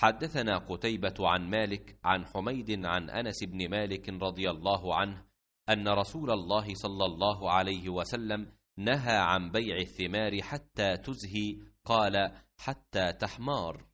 حدثنا قتيبة عن مالك عن حميد عن أنس بن مالك رضي الله عنه أن رسول الله صلى الله عليه وسلم نهى عن بيع الثمار حتى تزهي قال حتى تحمار